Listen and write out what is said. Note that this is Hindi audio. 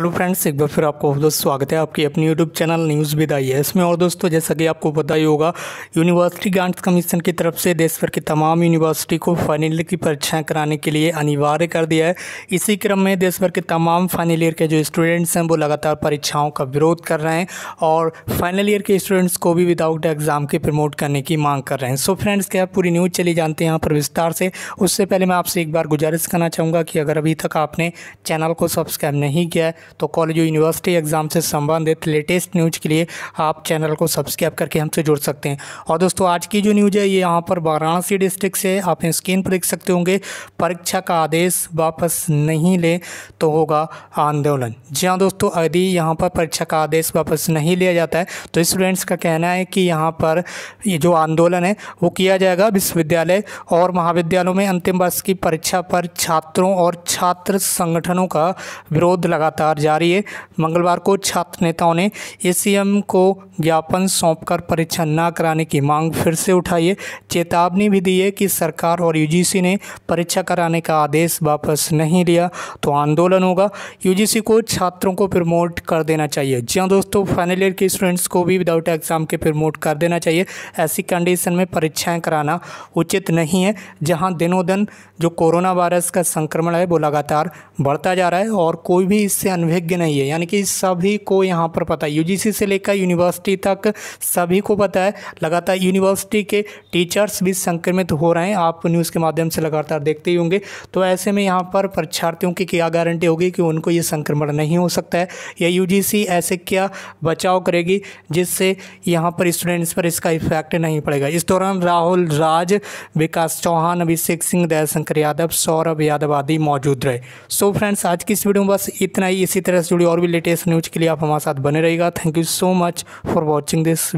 हेलो फ्रेंड्स एक बार फिर आपको बहुत स्वागत है आपकी अपनी यूट्यूब चैनल न्यूज़ विदाई है इसमें और दोस्तों जैसा कि आपको पता ही होगा यूनिवर्सिटी ग्रांट्स कमीशन की तरफ से देश भर की तमाम यूनिवर्सिटी को फाइनल ईयर की परीक्षाएं कराने के लिए अनिवार्य कर दिया है इसी क्रम में देश भर के तमाम फाइनल ईयर के जो स्टूडेंट्स हैं वो लगातार परीक्षाओं का विरोध कर रहे हैं और फाइनल ईयर के स्टूडेंट्स को भी विदाउट एग्ज़ाम के प्रमोट करने की मांग कर रहे हैं सो फ्रेंड्स क्या पूरी न्यूज़ चली जानते हैं यहाँ पर विस्तार से उससे पहले मैं आपसे एक बार गुजारिश करना चाहूँगा कि अगर अभी तक आपने चैनल को सब्सक्राइब नहीं किया है तो कॉलेज यूनिवर्सिटी एग्ज़ाम से संबंधित लेटेस्ट न्यूज के लिए आप चैनल को सब्सक्राइब करके हमसे जुड़ सकते हैं और दोस्तों आज की जो न्यूज है ये यहाँ पर वाराणसी डिस्ट्रिक्ट से आप स्क्रीन पर देख सकते होंगे परीक्षा का आदेश वापस नहीं लें तो होगा आंदोलन जी हाँ दोस्तों यदि यहाँ पर परीक्षा का आदेश वापस नहीं लिया जाता है तो स्टूडेंट्स का कहना है कि यहाँ पर ये जो आंदोलन है वो किया जाएगा विश्वविद्यालय और महाविद्यालयों में अंतिम वर्ष की परीक्षा पर छात्रों और छात्र संगठनों का विरोध लगातार लगातार जारी है मंगलवार को छात्र नेताओं ने एसीएम को ज्ञापन सौंपकर परीक्षा न कराने की मांग फिर से उठाई है चेतावनी भी दी है कि सरकार और यूजीसी ने परीक्षा कराने का आदेश वापस नहीं लिया तो आंदोलन होगा यूजीसी को छात्रों को प्रमोट कर देना चाहिए जी हाँ दोस्तों फाइनल ईयर के स्टूडेंट्स को भी विदाउट एग्ज़ाम के प्रमोट कर देना चाहिए ऐसी कंडीशन में परीक्षाएं कराना उचित नहीं है जहां दिनों दिन जो कोरोना वायरस का संक्रमण है वो लगातार बढ़ता जा रहा है और कोई भी इससे अनभिज्ञ नहीं है यानी कि सभी को यहाँ पर पता है यूजीसी से लेकर यूनिवर्सिटी तक सभी को पता है लगातार यूनिवर्सिटी के टीचर्स भी संक्रमित हो रहे हैं आप न्यूज़ के माध्यम से लगातार देखते ही होंगे तो ऐसे में यहाँ पर परीक्षार्थियों की क्या गारंटी होगी कि उनको ये संक्रमण नहीं हो सकता है या यू ऐसे क्या बचाव करेगी जिससे यहाँ पर स्टूडेंट्स पर इसका इफेक्ट नहीं पड़ेगा इस दौरान राहुल राज विकास चौहान अभिषेक सिंह दयाशंकर यादव सौरभ यादव आदि मौजूद रहे सो so फ्रेंड्स आज की इस वीडियो में बस इतना ही इसी तरह से जुड़ी और भी लेटेस्ट न्यूज़ के लिए आप हमारे साथ बने रहेगा thank you so much for watching this